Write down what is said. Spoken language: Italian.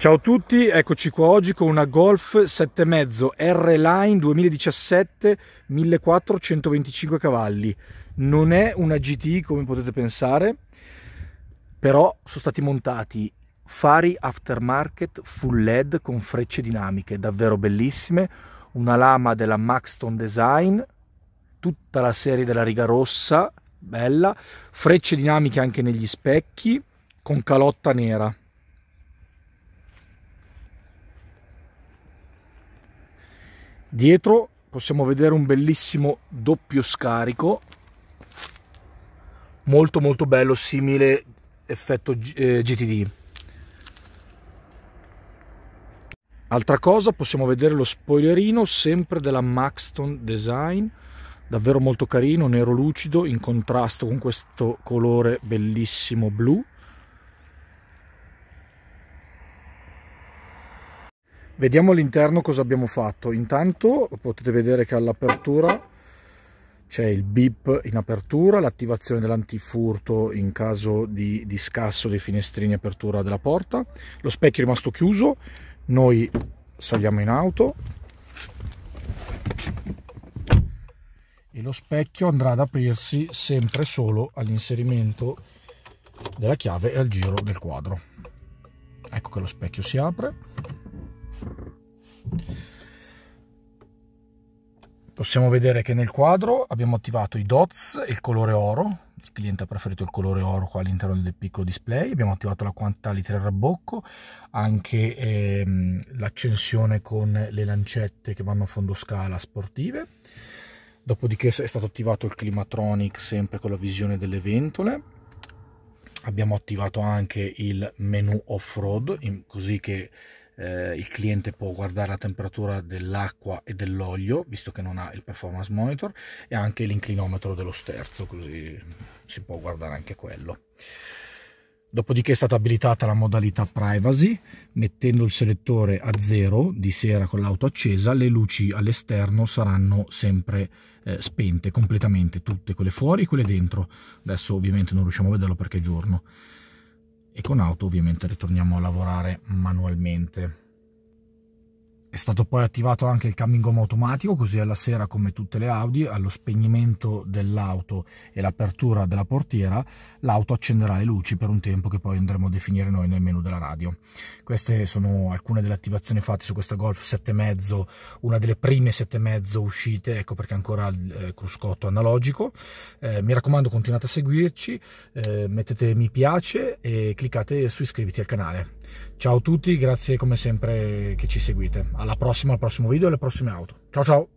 Ciao a tutti, eccoci qua oggi con una Golf 7.5 R-Line 2017 1425 cavalli. Non è una GT come potete pensare, però sono stati montati fari aftermarket full LED con frecce dinamiche, davvero bellissime, una lama della Maxton Design, tutta la serie della riga rossa, bella, frecce dinamiche anche negli specchi con calotta nera Dietro possiamo vedere un bellissimo doppio scarico, molto molto bello, simile effetto GTD. Eh, Altra cosa, possiamo vedere lo spoilerino sempre della Maxton Design, davvero molto carino, nero lucido, in contrasto con questo colore bellissimo blu. Vediamo all'interno cosa abbiamo fatto. Intanto potete vedere che all'apertura c'è il beep in apertura, l'attivazione dell'antifurto in caso di, di scasso dei finestrini apertura della porta, lo specchio è rimasto chiuso, noi saliamo in auto e lo specchio andrà ad aprirsi sempre solo all'inserimento della chiave e al giro del quadro. Ecco che lo specchio si apre Possiamo vedere che nel quadro abbiamo attivato i dots e il colore oro, il cliente ha preferito il colore oro qua all'interno del piccolo display, abbiamo attivato la quantità litri a rabocco, anche ehm, l'accensione con le lancette che vanno a fondo scala sportive, dopodiché è stato attivato il climatronic sempre con la visione delle ventole, abbiamo attivato anche il menu off-road, così che eh, il cliente può guardare la temperatura dell'acqua e dell'olio, visto che non ha il performance monitor, e anche l'inclinometro dello sterzo, così si può guardare anche quello. Dopodiché è stata abilitata la modalità privacy, mettendo il selettore a zero di sera con l'auto accesa, le luci all'esterno saranno sempre eh, spente completamente, tutte quelle fuori e quelle dentro. Adesso ovviamente non riusciamo a vederlo perché è giorno e con auto ovviamente ritorniamo a lavorare manualmente. È stato poi attivato anche il coming gomma automatico, così alla sera come tutte le Audi, allo spegnimento dell'auto e l'apertura della portiera, l'auto accenderà le luci per un tempo che poi andremo a definire noi nel menu della radio. Queste sono alcune delle attivazioni fatte su questa Golf 7.5, una delle prime 7.5 uscite, ecco perché ancora il eh, cruscotto analogico. Eh, mi raccomando continuate a seguirci, eh, mettete mi piace e cliccate su iscriviti al canale. Ciao a tutti, grazie come sempre che ci seguite alla prossima, al prossimo video e alle prossime auto. Ciao ciao!